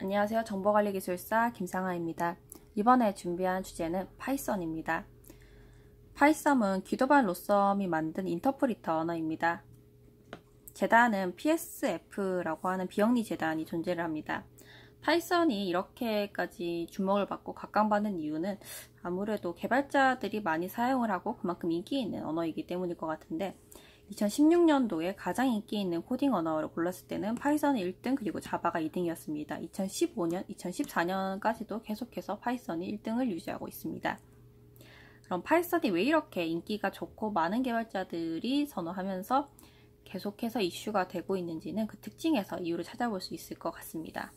안녕하세요. 정보관리기술사 김상아입니다. 이번에 준비한 주제는 파이썬입니다. 파이썬은 기도발 로썸이 만든 인터프리터 언어입니다. 재단은 PSF라고 하는 비영리 재단이 존재를 합니다. 파이썬이 이렇게까지 주목을 받고 각광받는 이유는 아무래도 개발자들이 많이 사용을 하고 그만큼 인기 있는 언어이기 때문일 것 같은데 2016년도에 가장 인기 있는 코딩 언어를 골랐을 때는 파이썬이 1등 그리고 자바가 2등이었습니다. 2015년, 2014년까지도 계속해서 파이썬이 1등을 유지하고 있습니다. 그럼 파이썬이 왜 이렇게 인기가 좋고 많은 개발자들이 선호하면서 계속해서 이슈가 되고 있는지는 그 특징에서 이유를 찾아볼 수 있을 것 같습니다.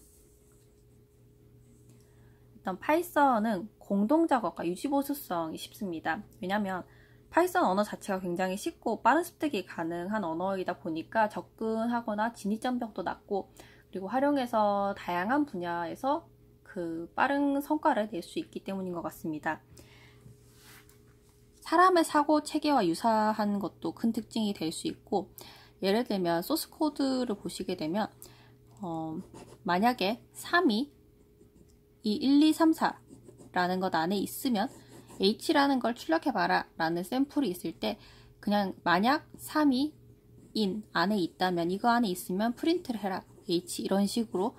일단 파이썬은 공동 작업과 유지 보수성이 쉽습니다. 왜냐하면 파이썬 언어 자체가 굉장히 쉽고 빠른 습득이 가능한 언어이다 보니까 접근하거나 진입장벽도 낮고 그리고 활용해서 다양한 분야에서 그 빠른 성과를 낼 수 있기 때문인 것 같습니다. 사람의 사고 체계와 유사한 것도 큰 특징이 될 수 있고 예를 들면 소스 코드를 보시게 되면 어, 만약에 3이 이 1, 2, 3, 4라는 것 안에 있으면 H라는 걸 출력해봐라 라는 샘플이 있을 때 그냥 만약 3이 인 안에 있다면 이거 안에 있으면 프린트를 해라 H 이런 식으로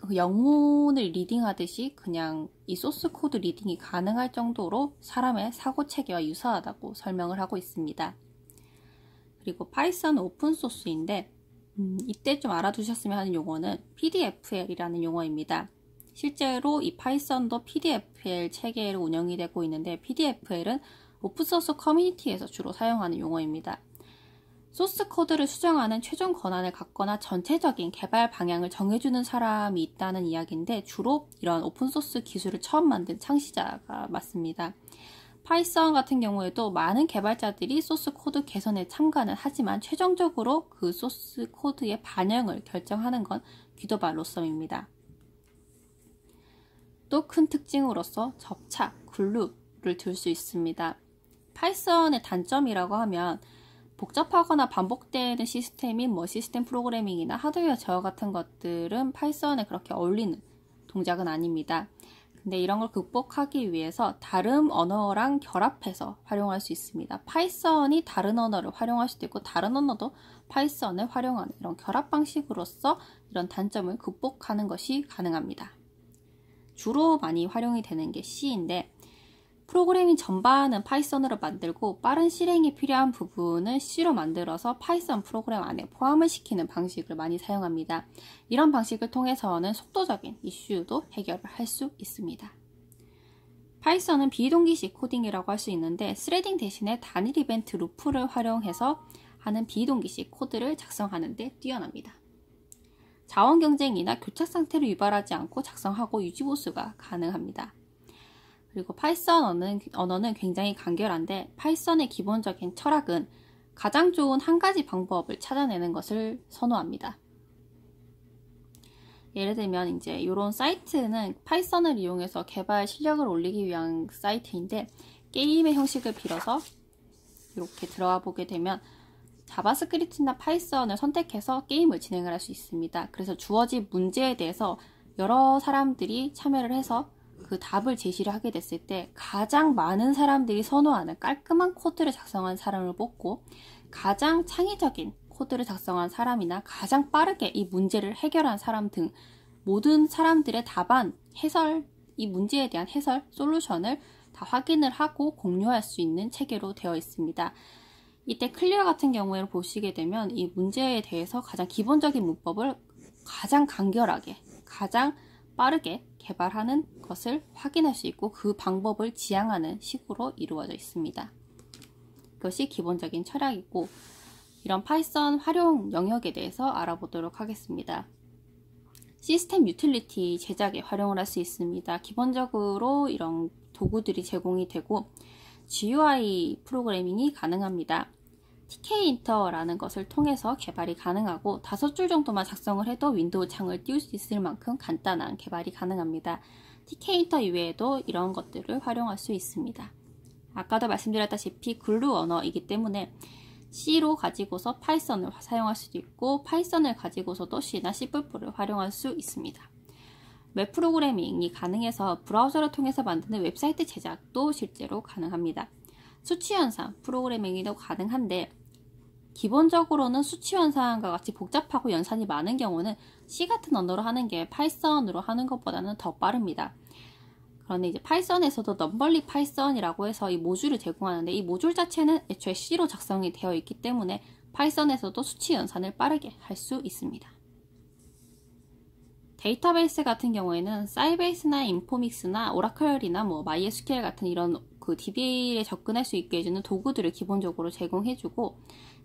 그 영문을 리딩하듯이 그냥 이 소스 코드 리딩이 가능할 정도로 사람의 사고 체계와 유사하다고 설명을 하고 있습니다. 그리고 파이썬 오픈 소스인데 음, 이때 좀 알아두셨으면 하는 용어는 PDFL이라는 용어입니다. 실제로 이 파이썬도 PDFL 체계로 운영이 되고 있는데 PDFL은 오픈소스 커뮤니티에서 주로 사용하는 용어입니다. 소스 코드를 수정하는 최종 권한을 갖거나 전체적인 개발 방향을 정해주는 사람이 있다는 이야기인데 주로 이런 오픈소스 기술을 처음 만든 창시자가 맞습니다. 파이썬 같은 경우에도 많은 개발자들이 소스 코드 개선에 참가는 하지만 최종적으로 그 소스 코드의 반영을 결정하는 건귀도발 로썸입니다. 또큰 특징으로서 접착, 글루를 들 수 있습니다. 파이썬의 단점이라고 하면 복잡하거나 반복되는 시스템인 뭐 시스템 프로그래밍이나 하드웨어 제어 같은 것들은 파이썬에 그렇게 어울리는 동작은 아닙니다. 근데 이런 걸 극복하기 위해서 다른 언어랑 결합해서 활용할 수 있습니다. 파이썬이 다른 언어를 활용할 수도 있고 다른 언어도 파이썬을 활용하는 이런 결합 방식으로서 이런 단점을 극복하는 것이 가능합니다. 주로 많이 활용이 되는 게 C인데 프로그래밍 전반은 파이썬으로 만들고 빠른 실행이 필요한 부분은 C로 만들어서 파이썬 프로그램 안에 포함을 시키는 방식을 많이 사용합니다. 이런 방식을 통해서는 속도적인 이슈도 해결을 할 수 있습니다. 파이썬은 비동기식 코딩이라고 할 수 있는데 스레딩 대신에 단일 이벤트 루프를 활용해서 하는 비동기식 코드를 작성하는 데 뛰어납니다. 자원 경쟁이나 교착 상태를 유발하지 않고 작성하고 유지 보수가 가능합니다. 그리고 파이썬 언어는, 언어는 굉장히 간결한데 파이썬의 기본적인 철학은 가장 좋은 한 가지 방법을 찾아내는 것을 선호합니다. 예를 들면 이제 이런 사이트는 파이썬을 이용해서 개발 실력을 올리기 위한 사이트인데 게임의 형식을 빌어서 이렇게 들어가 보게 되면 자바스크립트나 파이썬을 선택해서 게임을 진행을 할 수 있습니다. 그래서 주어진 문제에 대해서 여러 사람들이 참여를 해서 그 답을 제시를 하게 됐을 때 가장 많은 사람들이 선호하는 깔끔한 코드를 작성한 사람을 뽑고 가장 창의적인 코드를 작성한 사람이나 가장 빠르게 이 문제를 해결한 사람 등 모든 사람들의 답안, 해설, 이 문제에 대한 해설, 솔루션을 다 확인을 하고 공유할 수 있는 체계로 되어 있습니다. 이때 클리어 같은 경우에를 보시게 되면 이 문제에 대해서 가장 기본적인 문법을 가장 간결하게, 가장 빠르게 개발하는 것을 확인할 수 있고 그 방법을 지향하는 식으로 이루어져 있습니다. 그것이 기본적인 철학이고 이런 파이썬 활용 영역에 대해서 알아보도록 하겠습니다. 시스템 유틸리티 제작에 활용을 할 수 있습니다. 기본적으로 이런 도구들이 제공이 되고 GUI 프로그래밍이 가능합니다. TK인터라는 것을 통해서 개발이 가능하고 다섯 줄 정도만 작성을 해도 윈도우 창을 띄울 수 있을 만큼 간단한 개발이 가능합니다. TK인터 이외에도 이런 것들을 활용할 수 있습니다. 아까도 말씀드렸다시피 글루 언어이기 때문에 C로 가지고서 파이썬을 사용할 수도 있고 파이썬을 가지고서도 C나 C++를 활용할 수 있습니다. 웹 프로그래밍이 가능해서 브라우저를 통해서 만드는 웹사이트 제작도 실제로 가능합니다. 수치 연산 프로그래밍이도 가능한데 기본적으로는 수치 연산과 같이 복잡하고 연산이 많은 경우는 C 같은 언어로 하는 게 파이썬으로 하는 것보다는 더 빠릅니다. 그런데 이제 파이썬에서도 넘벌리 파이썬이라고 해서 이 모듈을 제공하는데 이 모듈 자체는 애초에 C로 작성이 되어 있기 때문에 파이썬에서도 수치 연산을 빠르게 할 수 있습니다. 데이터베이스 같은 경우에는 사이베이스나 인포믹스나 오라클이나 뭐이에스 q l 같은 이런 그 d b 에 접근할 수 있게 해주는 도구들을 기본적으로 제공해주고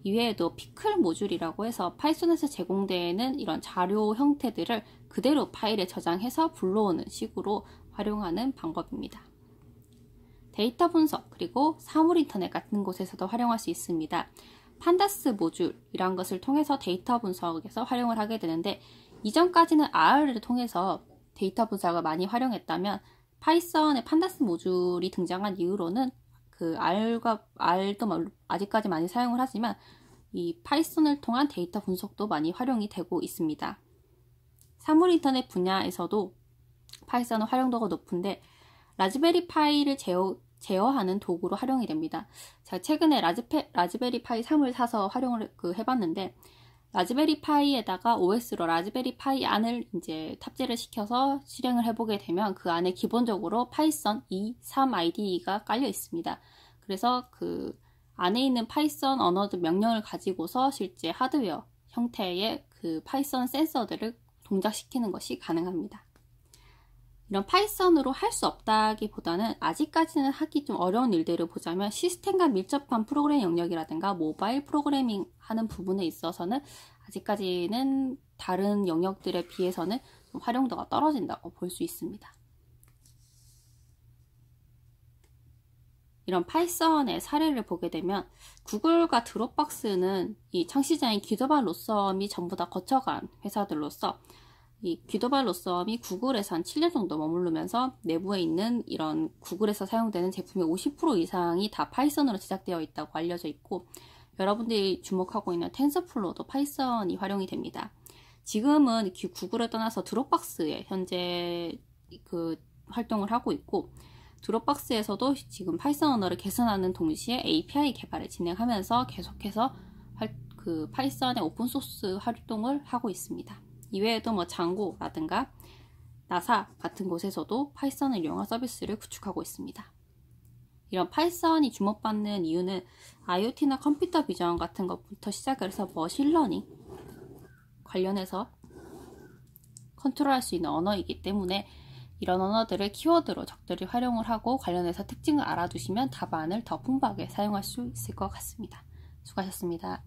이외에도 피클 모듈이라고 해서 파이썬에서 제공되는 이런 자료 형태들을 그대로 파일에 저장해서 불러오는 식으로 활용하는 방법입니다. 데이터 분석 그리고 사물 인터넷 같은 곳에서도 활용할 수 있습니다. 판다스 모듈이란 것을 통해서 데이터 분석에서 활용을 하게 되는데 이전까지는 RL을 통해서 데이터 분석을 많이 활용했다면 파이썬의 판다스 모듈이 등장한 이후로는 그 R과 R도 뭐 아직까지 많이 사용을 하지만 이 파이썬을 통한 데이터 분석도 많이 활용이 되고 있습니다. 사물 인터넷 분야에서도 파이썬의 활용도가 높은데 라즈베리 파이를 제어, 제어하는 도구로 활용이 됩니다. 제가 최근에 라즈페, 라즈베리 파이 3을 사서 활용을 그 해봤는데 라즈베리 파이에다가 OS로 라즈베리 파이 안을 이제 탑재를 시켜서 실행을 해보게 되면 그 안에 기본적으로 파이썬 2, 3 IDE가 깔려 있습니다. 그래서 그 안에 있는 파이썬 언어드 명령을 가지고서 실제 하드웨어 형태의 그 파이썬 센서들을 동작시키는 것이 가능합니다. 이런 파이썬으로 할 수 없다기보다는 아직까지는 하기 좀 어려운 일들을 보자면 시스템과 밀접한 프로그램 영역이라든가 모바일 프로그래밍 하는 부분에 있어서는 아직까지는 다른 영역들에 비해서는 활용도가 떨어진다고 볼 수 있습니다. 이런 파이썬의 사례를 보게 되면 구글과 드롭박스는 이 창시자인 기도반 로썸이 전부 다 거쳐간 회사들로서 이 귀도발로썸이 구글에서 한 7년 정도 머무르면서 내부에 있는 이런 구글에서 사용되는 제품의 50% 이상이 다 파이썬으로 제작되어 있다고 알려져 있고 여러분들이 주목하고 있는 텐서플로도 파이썬이 활용이 됩니다. 지금은 구글을 떠나서 드롭박스에 현재 그 활동을 하고 있고 드롭박스에서도 지금 파이썬 언어를 개선하는 동시에 API 개발을 진행하면서 계속해서 그 파이썬의 오픈소스 활동을 하고 있습니다. 이외에도 뭐 장고라든가 나사 같은 곳에서도 파이썬을 이용한 서비스를 구축하고 있습니다. 이런 파이썬이 주목받는 이유는 IoT나 컴퓨터 비전 같은 것부터 시작을 해서 머신러닝 관련해서 컨트롤할 수 있는 언어이기 때문에 이런 언어들을 키워드로 적절히 활용을 하고 관련해서 특징을 알아두시면 답안을 더 풍부하게 사용할 수 있을 것 같습니다. 수고하셨습니다.